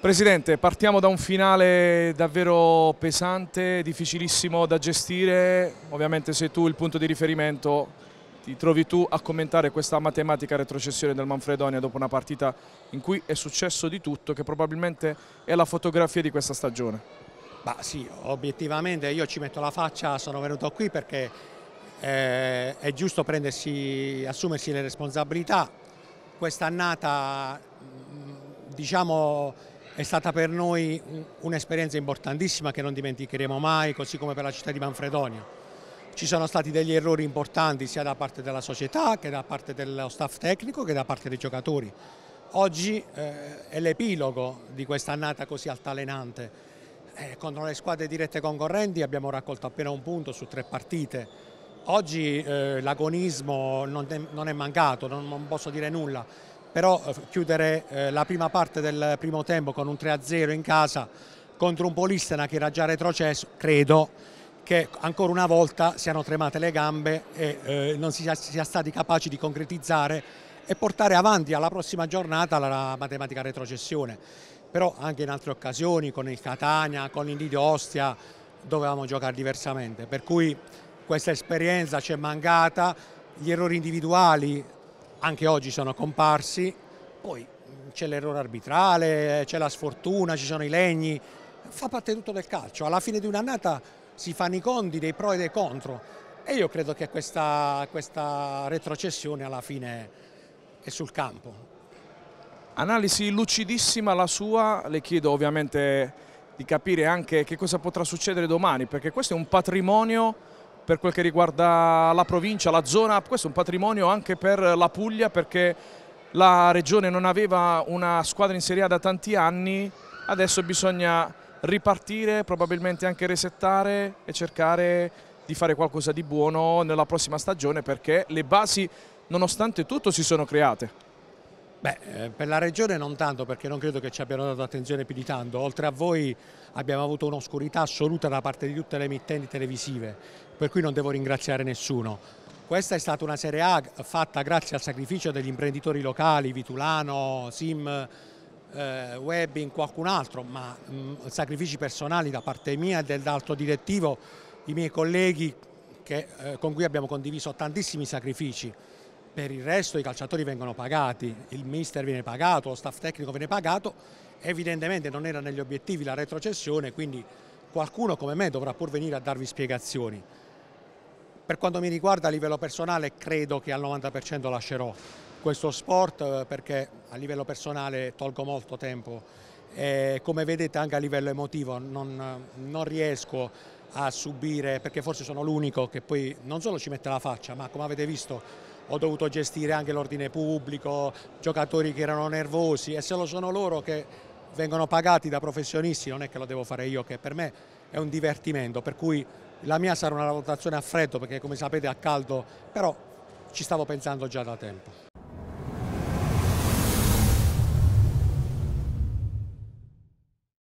Presidente, partiamo da un finale davvero pesante, difficilissimo da gestire, ovviamente sei tu il punto di riferimento, ti trovi tu a commentare questa matematica retrocessione del Manfredonia dopo una partita in cui è successo di tutto, che probabilmente è la fotografia di questa stagione. Bah, sì, obiettivamente io ci metto la faccia, sono venuto qui perché eh, è giusto assumersi le responsabilità, quest'annata mm, diciamo è stata per noi un'esperienza importantissima che non dimenticheremo mai, così come per la città di Manfredonia. Ci sono stati degli errori importanti sia da parte della società che da parte dello staff tecnico che da parte dei giocatori. Oggi eh, è l'epilogo di questa annata così altalenante. Eh, contro le squadre dirette concorrenti abbiamo raccolto appena un punto su tre partite. Oggi eh, l'agonismo non, non è mancato, non, non posso dire nulla però eh, chiudere eh, la prima parte del primo tempo con un 3-0 in casa contro un Polistena che era già retrocesso, credo che ancora una volta siano tremate le gambe e eh, non si sia, sia stati capaci di concretizzare e portare avanti alla prossima giornata la matematica retrocessione. Però anche in altre occasioni, con il Catania, con il Lidio Ostia, dovevamo giocare diversamente. Per cui questa esperienza ci è mancata, gli errori individuali anche oggi sono comparsi, poi c'è l'errore arbitrale, c'è la sfortuna, ci sono i legni, fa parte tutto del calcio, alla fine di un'annata si fanno i conti dei pro e dei contro e io credo che questa, questa retrocessione alla fine è sul campo. Analisi lucidissima la sua, le chiedo ovviamente di capire anche che cosa potrà succedere domani perché questo è un patrimonio per quel che riguarda la provincia, la zona, questo è un patrimonio anche per la Puglia perché la regione non aveva una squadra in Serie A da tanti anni, adesso bisogna ripartire, probabilmente anche resettare e cercare di fare qualcosa di buono nella prossima stagione perché le basi nonostante tutto si sono create. Beh, eh, per la regione non tanto perché non credo che ci abbiano dato attenzione più di tanto, oltre a voi abbiamo avuto un'oscurità assoluta da parte di tutte le emittenti televisive, per cui non devo ringraziare nessuno. Questa è stata una Serie A fatta grazie al sacrificio degli imprenditori locali, Vitulano, Sim, eh, Webbing, qualcun altro, ma mh, mm, sacrifici personali da parte mia e dell'altro direttivo, i miei colleghi che, eh, con cui abbiamo condiviso tantissimi sacrifici per il resto i calciatori vengono pagati, il mister viene pagato, lo staff tecnico viene pagato, evidentemente non era negli obiettivi la retrocessione, quindi qualcuno come me dovrà pur venire a darvi spiegazioni. Per quanto mi riguarda a livello personale credo che al 90% lascerò questo sport eh, perché a livello personale tolgo molto tempo e come vedete anche a livello emotivo non, non riesco a subire perché forse sono l'unico che poi non solo ci mette la faccia ma come avete visto ho dovuto gestire anche l'ordine pubblico, giocatori che erano nervosi e se lo sono loro che vengono pagati da professionisti, non è che lo devo fare io, che per me è un divertimento, per cui la mia sarà una valutazione a freddo perché come sapete a caldo, però ci stavo pensando già da tempo.